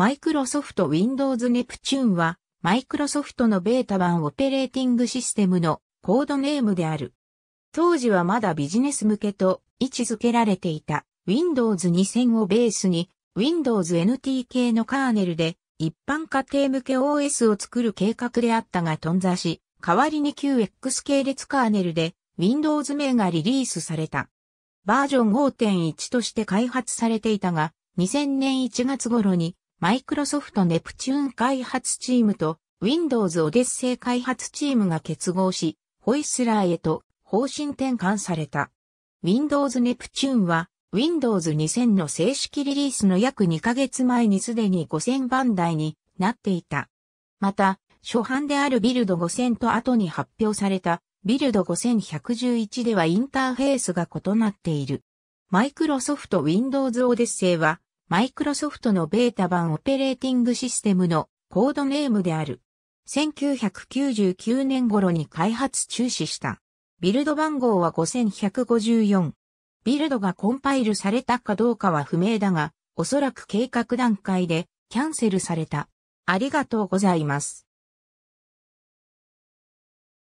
マイクロソフト Windows Neptune は、マイクロソフトのベータ版オペレーティングシステムのコードネームである。当時はまだビジネス向けと位置づけられていた Windows 2000をベースに Windows NT 系のカーネルで一般家庭向け OS を作る計画であったが頓挫し、代わりに QX 系列カーネルで Windows 名がリリースされた。バージョン5.1として開発されていたが、2000年1月頃にマイクロソフトネプチューン開発チームと Windows オデッセイ開発チームが結合し、ホイスラーへと方針転換された。Windows Neptune は Windows 2000の正式リリースの約2ヶ月前にすでに5000番台になっていた。また、初版であるビルド5000と後に発表されたビルド5111ではインターフェースが異なっている。マイクロソフト Windows オデッセイはマイクロソフトのベータ版オペレーティングシステムのコードネームである。1999年頃に開発中止した。ビルド番号は5154。ビルドがコンパイルされたかどうかは不明だが、おそらく計画段階でキャンセルされた。ありがとうございます。